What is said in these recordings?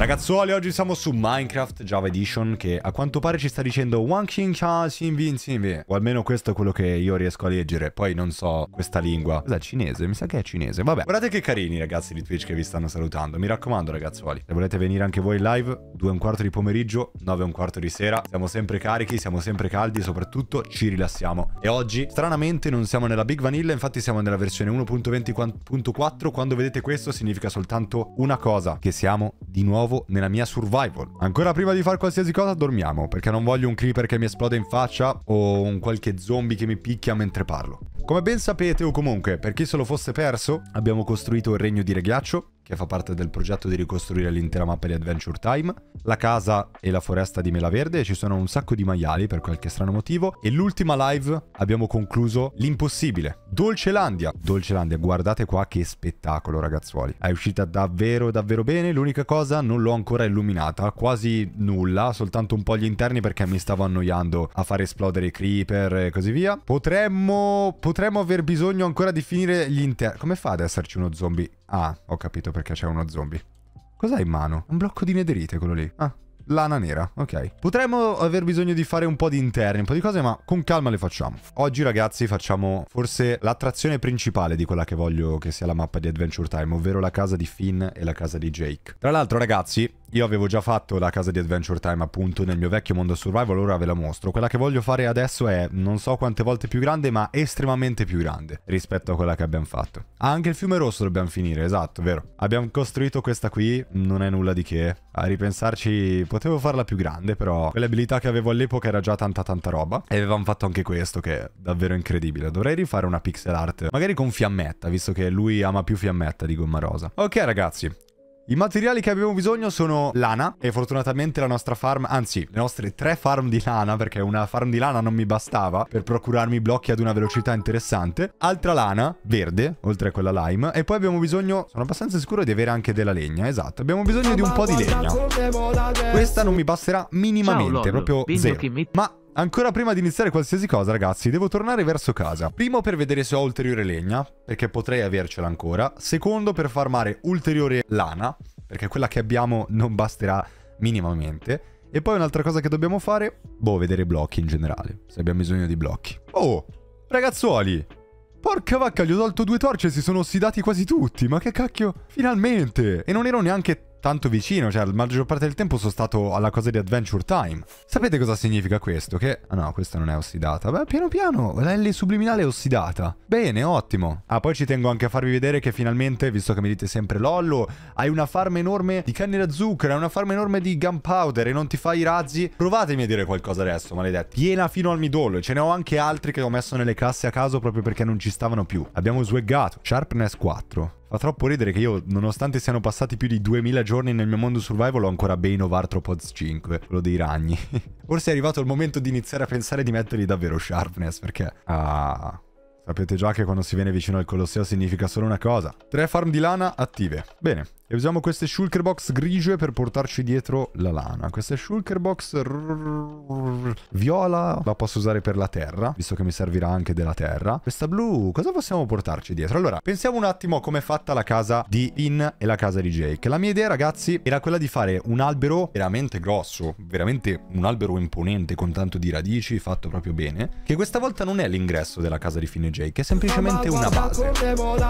Ragazzuoli, oggi siamo su Minecraft Java Edition che a quanto pare ci sta dicendo Wang Xin Cha Xin Vin Xin Vin. O almeno questo è quello che io riesco a leggere. Poi non so questa lingua. Cos'è cinese? Mi sa che è cinese. Vabbè. Guardate che carini ragazzi di Twitch che vi stanno salutando. Mi raccomando ragazzuoli. Se volete venire anche voi in live, 2 e un quarto di pomeriggio, 9 e un quarto di sera. Siamo sempre carichi, siamo sempre caldi, e soprattutto ci rilassiamo. E oggi, stranamente, non siamo nella Big Vanilla, infatti siamo nella versione 1.20.4. Quando vedete questo significa soltanto una cosa, che siamo di nuovo nuovo nella mia survival. Ancora prima di fare qualsiasi cosa dormiamo, perché non voglio un creeper che mi esplode in faccia o un qualche zombie che mi picchia mentre parlo. Come ben sapete o comunque per chi se lo fosse perso, abbiamo costruito il regno di reghiaccio, che fa parte del progetto di ricostruire l'intera mappa di Adventure Time, la casa e la foresta di Melaverde, ci sono un sacco di maiali per qualche strano motivo, e l'ultima live abbiamo concluso l'impossibile, Dolcelandia. Dolcelandia, guardate qua che spettacolo ragazzuoli, è uscita davvero davvero bene, l'unica cosa non l'ho ancora illuminata, quasi nulla, soltanto un po' gli interni perché mi stavo annoiando a far esplodere i creeper e così via. Potremmo, potremmo aver bisogno ancora di finire gli interni, come fa ad esserci uno zombie? Ah, ho capito perché c'è uno zombie. Cos'ha in mano? Un blocco di nederite quello lì. Ah, lana nera, ok. Potremmo aver bisogno di fare un po' di interni, un po' di cose, ma con calma le facciamo. Oggi, ragazzi, facciamo forse l'attrazione principale di quella che voglio che sia la mappa di Adventure Time, ovvero la casa di Finn e la casa di Jake. Tra l'altro, ragazzi, io avevo già fatto la casa di Adventure Time appunto nel mio vecchio mondo survival, ora ve la mostro. Quella che voglio fare adesso è non so quante volte più grande, ma estremamente più grande rispetto a quella che abbiamo fatto. Ah, anche il fiume rosso dobbiamo finire, esatto, vero. Abbiamo costruito questa qui, non è nulla di che. A ripensarci, potevo farla più grande, però quell'abilità che avevo all'epoca era già tanta tanta roba. E avevamo fatto anche questo, che è davvero incredibile. Dovrei rifare una pixel art, magari con fiammetta, visto che lui ama più fiammetta di gomma rosa. Ok ragazzi, i materiali che abbiamo bisogno sono lana e fortunatamente la nostra farm, anzi le nostre tre farm di lana perché una farm di lana non mi bastava per procurarmi blocchi ad una velocità interessante, altra lana verde oltre a quella lime e poi abbiamo bisogno, sono abbastanza sicuro di avere anche della legna, esatto, abbiamo bisogno di un po' di legna. Questa non mi basterà minimamente, Ciao, proprio zero. Ma Ancora prima di iniziare qualsiasi cosa, ragazzi, devo tornare verso casa. Primo per vedere se ho ulteriore legna, perché potrei avercela ancora. Secondo per farmare ulteriore lana, perché quella che abbiamo non basterà minimamente. E poi un'altra cosa che dobbiamo fare, boh, vedere blocchi in generale, se abbiamo bisogno di blocchi. Oh, ragazzuoli! Porca vacca, gli ho tolto due torce e si sono ossidati quasi tutti, ma che cacchio! Finalmente! E non ero neanche tanto vicino, cioè la maggior parte del tempo sono stato alla cosa di Adventure Time. Sapete cosa significa questo? Che... Ah no, questa non è ossidata. Beh, piano piano, la L subliminale è ossidata. Bene, ottimo. Ah, poi ci tengo anche a farvi vedere che finalmente, visto che mi dite sempre Lollo, hai una farma enorme di canne da zucchero, hai una farma enorme di gunpowder e non ti fai i razzi. Provatemi a dire qualcosa adesso, maledetti. Piena fino al midollo. Ce ne ho anche altri che ho messo nelle casse a caso proprio perché non ci stavano più. Abbiamo swaggato. Sharpness 4. Fa troppo ridere che io, nonostante siano passati più di 2000 giorni nel mio mondo survival, ho ancora Bane of Arthropods 5, quello dei ragni. Forse è arrivato il momento di iniziare a pensare di mettergli davvero sharpness, perché... Ah... Sapete già che quando si viene vicino al Colosseo significa solo una cosa. Tre farm di lana attive. Bene, e usiamo queste shulker box grigie per portarci dietro la lana. Queste shulker box viola la posso usare per la terra, visto che mi servirà anche della terra. Questa blu, cosa possiamo portarci dietro? Allora, pensiamo un attimo a come è fatta la casa di In e la casa di Jake. La mia idea, ragazzi, era quella di fare un albero veramente grosso, veramente un albero imponente con tanto di radici, fatto proprio bene, che questa volta non è l'ingresso della casa di Finn e Jake, è semplicemente una base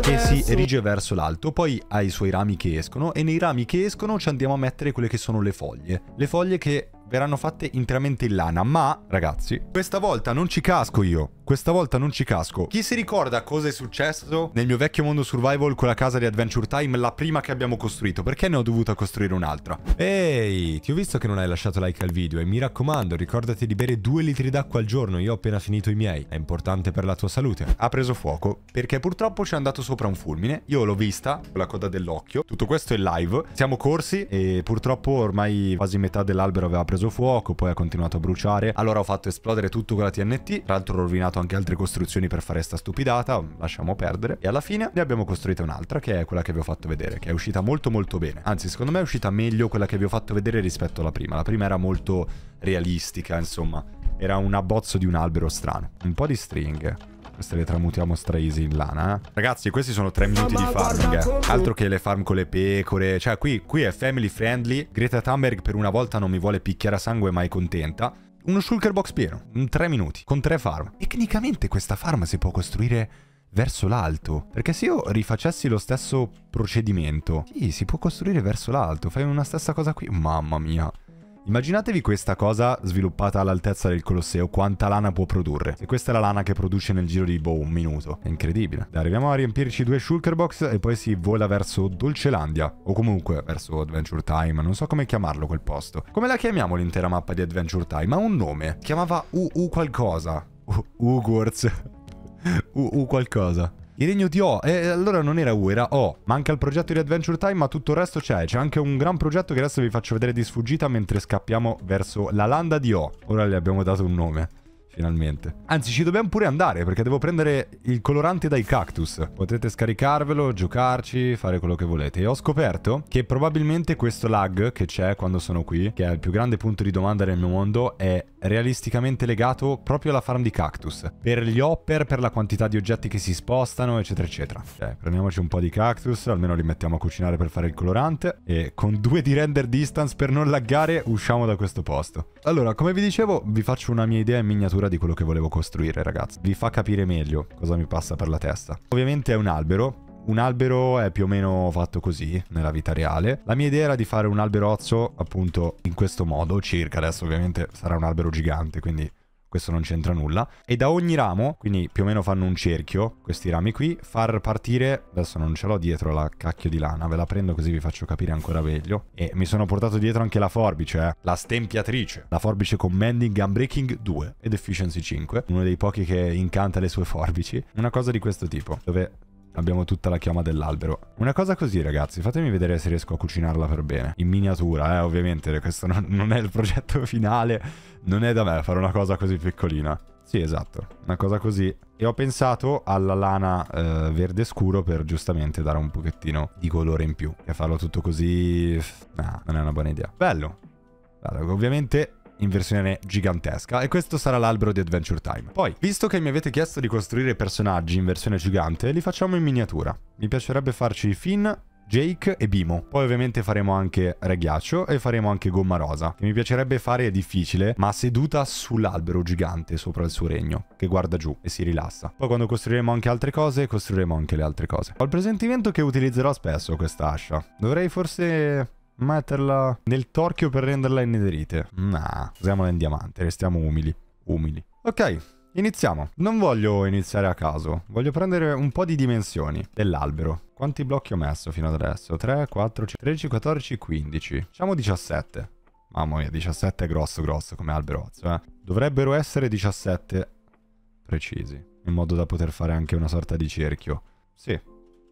che si erige verso l'alto, poi ha i suoi rami che escono e nei rami che escono ci andiamo a mettere quelle che sono le foglie. Le foglie che verranno fatte interamente in lana. Ma, ragazzi, questa volta non ci casco io. Questa volta non ci casco. Chi si ricorda cosa è successo nel mio vecchio mondo survival con la casa di Adventure Time, la prima che abbiamo costruito? Perché ne ho dovuta costruire un'altra? Ehi, ti ho visto che non hai lasciato like al video e mi raccomando, ricordati di bere due litri d'acqua al giorno. Io ho appena finito i miei. È importante per la tua salute. Ha preso fuoco perché purtroppo ci è andato sopra un fulmine. Io l'ho vista con la coda dell'occhio. Tutto questo è live. Siamo corsi e purtroppo ormai quasi metà dell'albero aveva preso preso fuoco, poi ha continuato a bruciare. Allora ho fatto esplodere tutto con la TNT, tra l'altro ho rovinato anche altre costruzioni per fare sta stupidata, lasciamo perdere. E alla fine ne abbiamo costruita un'altra, che è quella che vi ho fatto vedere, che è uscita molto molto bene. Anzi, secondo me è uscita meglio quella che vi ho fatto vedere rispetto alla prima. La prima era molto realistica, insomma. Era un abbozzo di un albero strano. Un po' di stringhe. Queste le tramutiamo straisi in lana. Ragazzi, questi sono tre minuti di farming. Altro che le farm con le pecore. Cioè, qui, qui è family friendly. Greta Thunberg per una volta non mi vuole picchiare a sangue, ma è contenta. Uno shulker box pieno, in tre minuti, con tre farm. Tecnicamente questa farm si può costruire verso l'alto. Perché se io rifacessi lo stesso procedimento, sì, si può costruire verso l'alto. Fai una stessa cosa qui. Mamma mia. Immaginatevi questa cosa sviluppata all'altezza del Colosseo, quanta lana può produrre. E questa è la lana che produce nel giro di, boh, un minuto. È incredibile. Arriviamo a riempirci due shulker box e poi si vola verso Dolcelandia. O comunque verso Adventure Time, non so come chiamarlo quel posto. Come la chiamiamo l'intera mappa di Adventure Time? Ha un nome. Chiamava UU qualcosa. U Ugworth. UU qualcosa. Il regno di O, eh, allora non era U, era O. Manca il progetto di Adventure Time, ma tutto il resto c'è. C'è anche un gran progetto che adesso vi faccio vedere di sfuggita mentre scappiamo verso la landa di O. Ora gli abbiamo dato un nome finalmente. Anzi, ci dobbiamo pure andare, perché devo prendere il colorante dai cactus. Potete scaricarvelo, giocarci, fare quello che volete. E ho scoperto che probabilmente questo lag che c'è quando sono qui, che è il più grande punto di domanda nel mio mondo, è realisticamente legato proprio alla farm di cactus. Per gli hopper, per la quantità di oggetti che si spostano, eccetera, eccetera. Cioè, prendiamoci un po' di cactus, almeno li mettiamo a cucinare per fare il colorante. E con due di render distance per non laggare, usciamo da questo posto. Allora, come vi dicevo, vi faccio una mia idea in miniatura sfumatura di quello che volevo costruire, ragazzi. Vi fa capire meglio cosa mi passa per la testa. Ovviamente è un albero, un albero è più o meno fatto così nella vita reale. La mia idea era di fare un alberozzo appunto in questo modo circa. Adesso ovviamente sarà un albero gigante, quindi questo non c'entra nulla, e da ogni ramo, quindi più o meno fanno un cerchio, questi rami qui, far partire, adesso non ce l'ho dietro la cacchio di lana, ve la prendo così vi faccio capire ancora meglio, e mi sono portato dietro anche la forbice, eh? la stempiatrice, la forbice con mending, gunbreaking 2 ed efficiency 5, uno dei pochi che incanta le sue forbici, una cosa di questo tipo, dove abbiamo tutta la chioma dell'albero. Una cosa così ragazzi, fatemi vedere se riesco a cucinarla per bene. In miniatura, eh, ovviamente, questo non, non è il progetto finale, non è da me fare una cosa così piccolina. Sì, esatto, una cosa così. E ho pensato alla lana eh, verde scuro per giustamente dare un pochettino di colore in più. E farlo tutto così... Nah, non è una buona idea. Bello. Allora, ovviamente in versione gigantesca e questo sarà l'albero di Adventure Time. Poi, visto che mi avete chiesto di costruire personaggi in versione gigante, li facciamo in miniatura. Mi piacerebbe farci Finn, Jake e Bimo. Poi ovviamente faremo anche Re Ghiaccio e faremo anche Gomma Rosa, che mi piacerebbe fare è difficile, ma seduta sull'albero gigante sopra il suo regno, che guarda giù e si rilassa. Poi quando costruiremo anche altre cose, costruiremo anche le altre cose. Ho il presentimento che utilizzerò spesso questa ascia. Dovrei forse metterla nel torchio per renderla in nederite. Nah, usiamola in diamante, restiamo umili. Umili. Ok, iniziamo. Non voglio iniziare a caso, voglio prendere un po' di dimensioni dell'albero. Quanti blocchi ho messo fino ad adesso? 3, 4, 13, 14, 15. Diciamo 17. Mamma mia, 17 è grosso grosso come alberozzo, eh. Dovrebbero essere 17 precisi, in modo da poter fare anche una sorta di cerchio. Sì,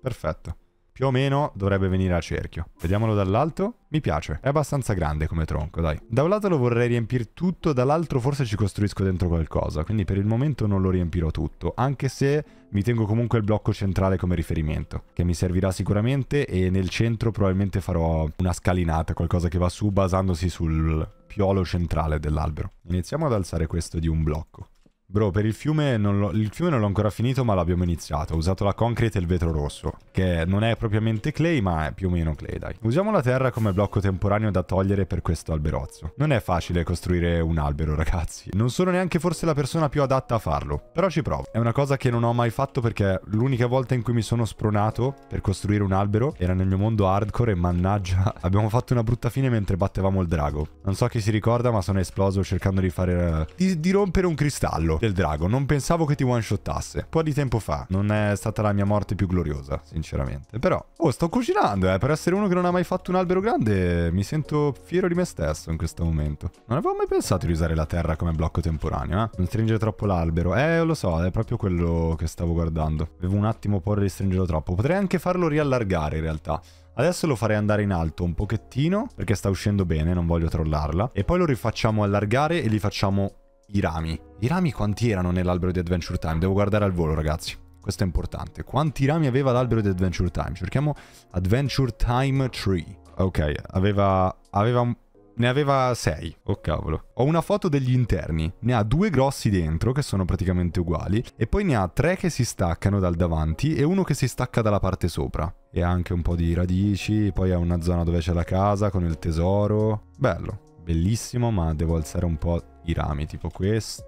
perfetto più o meno dovrebbe venire a cerchio. Vediamolo dall'alto. Mi piace, è abbastanza grande come tronco, dai. Da un lato lo vorrei riempire tutto, dall'altro forse ci costruisco dentro qualcosa, quindi per il momento non lo riempirò tutto, anche se mi tengo comunque il blocco centrale come riferimento, che mi servirà sicuramente e nel centro probabilmente farò una scalinata, qualcosa che va su basandosi sul piolo centrale dell'albero. Iniziamo ad alzare questo di un blocco. Bro, per il fiume non l'ho ancora finito, ma l'abbiamo iniziato. Ho usato la concrete e il vetro rosso, che non è propriamente clay, ma è più o meno clay, dai. Usiamo la terra come blocco temporaneo da togliere per questo alberozzo. Non è facile costruire un albero, ragazzi. Non sono neanche forse la persona più adatta a farlo, però ci provo. È una cosa che non ho mai fatto perché l'unica volta in cui mi sono spronato per costruire un albero era nel mio mondo hardcore e mannaggia, abbiamo fatto una brutta fine mentre battevamo il drago. Non so chi si ricorda, ma sono esploso cercando di fare... Eh, di, di rompere un cristallo del drago. Non pensavo che ti one shottasse. Un po' di tempo fa. Non è stata la mia morte più gloriosa, sinceramente. Però, oh, sto cucinando, eh. Per essere uno che non ha mai fatto un albero grande, mi sento fiero di me stesso in questo momento. Non avevo mai pensato di usare la terra come blocco temporaneo, eh. Non stringere troppo l'albero. Eh, lo so, è proprio quello che stavo guardando. Avevo un attimo paura di stringerlo troppo. Potrei anche farlo riallargare, in realtà. Adesso lo farei andare in alto un pochettino perché sta uscendo bene, non voglio trollarla. E poi lo rifacciamo allargare e gli facciamo i rami. I rami quanti erano nell'albero di Adventure Time? Devo guardare al volo, ragazzi. Questo è importante. Quanti rami aveva l'albero di Adventure Time? Cerchiamo Adventure Time Tree. Ok, aveva... aveva un... Ne aveva sei. Oh cavolo. Ho una foto degli interni. Ne ha due grossi dentro, che sono praticamente uguali. E poi ne ha tre che si staccano dal davanti e uno che si stacca dalla parte sopra. E ha anche un po' di radici. Poi ha una zona dove c'è la casa con il tesoro. Bello bellissimo, ma devo alzare un po' i rami, tipo questi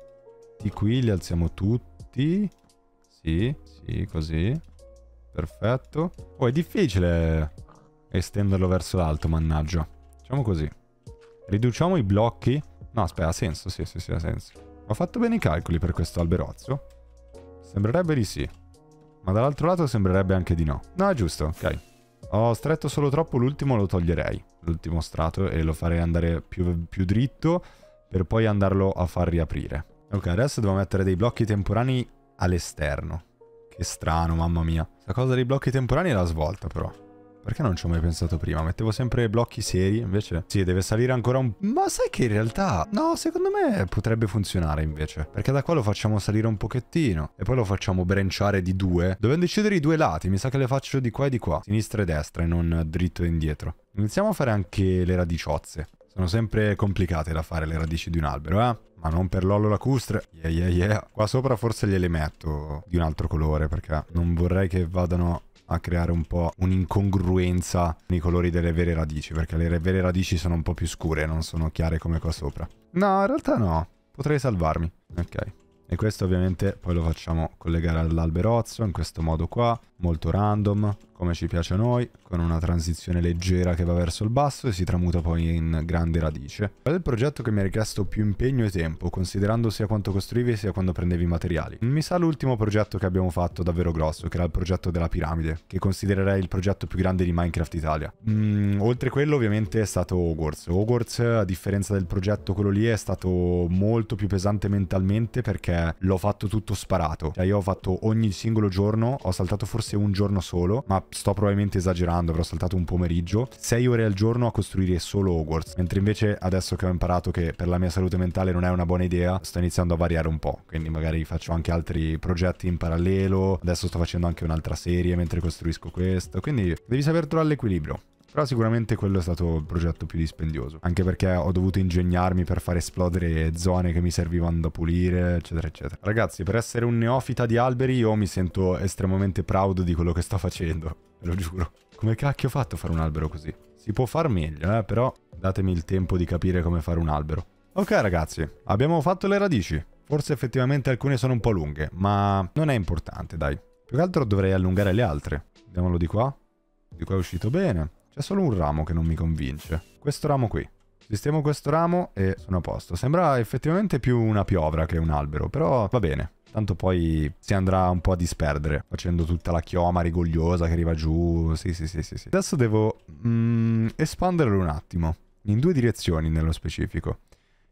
qui li alziamo tutti. Sì, sì, così. Perfetto. Oh, è difficile estenderlo verso l'alto, mannaggia. Facciamo così. Riduciamo i blocchi. No, aspetta, ha senso, sì, sì, sì, ha senso. Ho fatto bene i calcoli per questo alberozzo? Sembrerebbe di sì. Ma dall'altro lato sembrerebbe anche di no. No, è giusto, ok. Ho stretto solo troppo, l'ultimo lo toglierei, l'ultimo strato, e lo farei andare più, più dritto per poi andarlo a far riaprire. Ok, adesso devo mettere dei blocchi temporanei all'esterno. Che strano, mamma mia. Questa cosa dei blocchi temporanei è la svolta, però. Perché non ci ho mai pensato prima? Mettevo sempre blocchi seri, invece... Sì, deve salire ancora un... Ma sai che in realtà... No, secondo me potrebbe funzionare invece. Perché da qua lo facciamo salire un pochettino. E poi lo facciamo branciare di due. Dobbiamo decidere i due lati. Mi sa che le faccio di qua e di qua. Sinistra e destra e non dritto e indietro. Iniziamo a fare anche le radiciozze. Sono sempre complicate da fare le radici di un albero, eh? Ma non per l'ollo lacustre. Yeah, yeah, yeah. Qua sopra forse gliele metto di un altro colore perché non vorrei che vadano a creare un po' un'incongruenza nei colori delle vere radici, perché le vere radici sono un po' più scure, non sono chiare come qua sopra. No, in realtà no, potrei salvarmi. Ok. E questo ovviamente poi lo facciamo collegare all'alberozzo in questo modo qua, molto random come ci piace a noi, con una transizione leggera che va verso il basso e si tramuta poi in grande radice. Qual è il progetto che mi ha richiesto più impegno e tempo, considerando sia quanto costruivi sia quando prendevi i materiali? Mi sa l'ultimo progetto che abbiamo fatto davvero grosso, che era il progetto della piramide, che considererei il progetto più grande di Minecraft Italia. Mm, oltre quello ovviamente è stato Hogwarts. Hogwarts, a differenza del progetto quello lì, è stato molto più pesante mentalmente perché l'ho fatto tutto sparato. Cioè io ho fatto ogni singolo giorno, ho saltato forse un giorno solo, ma sto probabilmente esagerando, avrò saltato un pomeriggio, 6 ore al giorno a costruire solo Hogwarts, mentre invece adesso che ho imparato che per la mia salute mentale non è una buona idea, sto iniziando a variare un po', quindi magari faccio anche altri progetti in parallelo, adesso sto facendo anche un'altra serie mentre costruisco questo, quindi devi saper trovare l'equilibrio. Però sicuramente quello è stato il progetto più dispendioso, anche perché ho dovuto ingegnarmi per far esplodere zone che mi servivano da pulire, eccetera, eccetera. Ragazzi, per essere un neofita di alberi io mi sento estremamente proud di quello che sto facendo, ve lo giuro. Come cacchio ho fatto a fare un albero così? Si può far meglio, eh, però datemi il tempo di capire come fare un albero. Ok ragazzi, abbiamo fatto le radici. Forse effettivamente alcune sono un po' lunghe, ma non è importante, dai. Più che altro dovrei allungare le altre. Vediamolo di qua. Di qua è uscito bene. C'è solo un ramo che non mi convince. Questo ramo qui. Sistemo questo ramo e sono a posto. Sembra effettivamente più una piovra che un albero, però va bene. Tanto poi si andrà un po' a disperdere, facendo tutta la chioma rigogliosa che arriva giù. Sì, sì, sì, sì. sì. Adesso devo mm, espanderlo un attimo, in due direzioni nello specifico,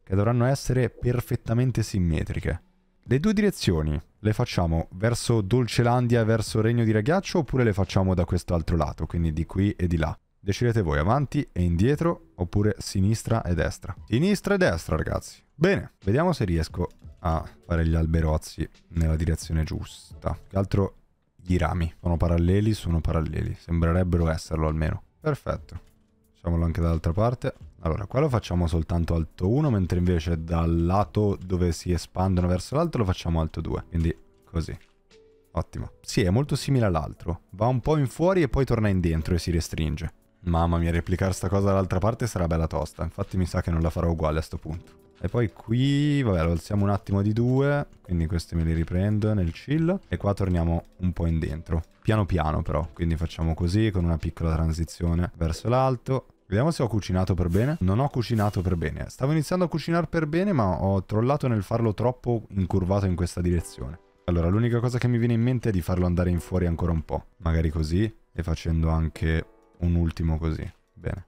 che dovranno essere perfettamente simmetriche. Le due direzioni le facciamo verso Dolcelandia e verso Regno di Raghiaccio oppure le facciamo da quest'altro lato, quindi di qui e di là? Decidete voi avanti e indietro oppure sinistra e destra. Sinistra e destra ragazzi. Bene, vediamo se riesco a fare gli alberozzi nella direzione giusta. Che altro i rami. Sono paralleli, sono paralleli. Sembrerebbero esserlo almeno. Perfetto. Facciamolo anche dall'altra parte. Allora, qua lo facciamo soltanto alto 1, mentre invece dal lato dove si espandono verso l'alto lo facciamo alto 2. Quindi così. Ottimo. Sì, è molto simile all'altro. Va un po' in fuori e poi torna in dentro e si restringe. Mamma mia, replicare sta cosa dall'altra parte sarà bella tosta. Infatti mi sa che non la farò uguale a sto punto. E poi qui, vabbè, lo alziamo un attimo di due. Quindi questi me li riprendo nel chill. E qua torniamo un po' indietro. Piano piano però. Quindi facciamo così, con una piccola transizione verso l'alto. Vediamo se ho cucinato per bene. Non ho cucinato per bene. Stavo iniziando a cucinare per bene, ma ho trollato nel farlo troppo incurvato in questa direzione. Allora, l'unica cosa che mi viene in mente è di farlo andare in fuori ancora un po'. Magari così. E facendo anche un ultimo così. Bene.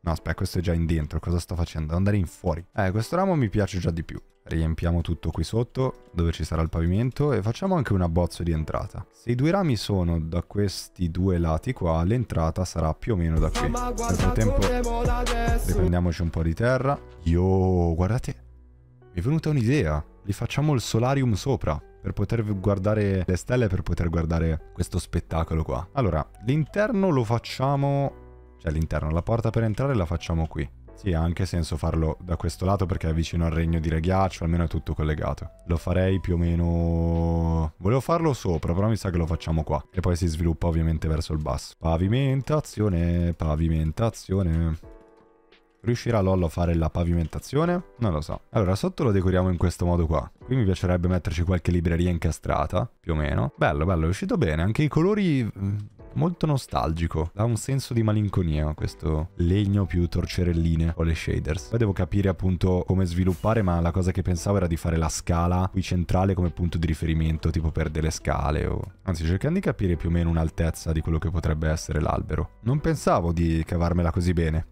No, aspetta, questo è già in dentro. Cosa sto facendo? Devo andare in fuori. Eh, questo ramo mi piace già di più. Riempiamo tutto qui sotto, dove ci sarà il pavimento, e facciamo anche un abbozzo di entrata. Se i due rami sono da questi due lati qua, l'entrata sarà più o meno da qui. Nel frattempo, riprendiamoci un po' di terra. Yo, guardate, mi è venuta un'idea. Li facciamo il solarium sopra per poter guardare le stelle, per poter guardare questo spettacolo qua. Allora, l'interno lo facciamo... Cioè l'interno, la porta per entrare la facciamo qui. Sì, ha anche senso farlo da questo lato perché è vicino al regno di reghiaccio, almeno è tutto collegato. Lo farei più o meno... Volevo farlo sopra, però mi sa che lo facciamo qua. E poi si sviluppa ovviamente verso il basso. Pavimentazione, pavimentazione. Riuscirà Lollo a fare la pavimentazione? Non lo so. Allora, sotto lo decoriamo in questo modo qua. Qui mi piacerebbe metterci qualche libreria incastrata, più o meno. Bello, bello, è uscito bene. Anche i colori mm, molto nostalgico. Dà un senso di malinconia questo legno più torcerelline o le shaders. Poi devo capire appunto come sviluppare, ma la cosa che pensavo era di fare la scala qui centrale come punto di riferimento, tipo per delle scale o... Anzi, cercando di capire più o meno un'altezza di quello che potrebbe essere l'albero. Non pensavo di cavarmela così bene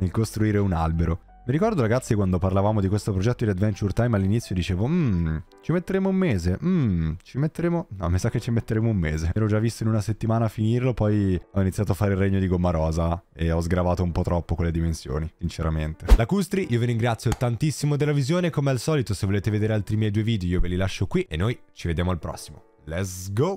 nel costruire un albero. Mi ricordo ragazzi quando parlavamo di questo progetto di Adventure Time all'inizio dicevo Mmm, ci metteremo un mese, mmm, ci metteremo... No, mi sa che ci metteremo un mese. Ero già visto in una settimana a finirlo, poi ho iniziato a fare il regno di gomma rosa e ho sgravato un po' troppo quelle dimensioni, sinceramente. Lacustri, io vi ringrazio tantissimo della visione, come al solito se volete vedere altri miei due video io ve li lascio qui e noi ci vediamo al prossimo. Let's go!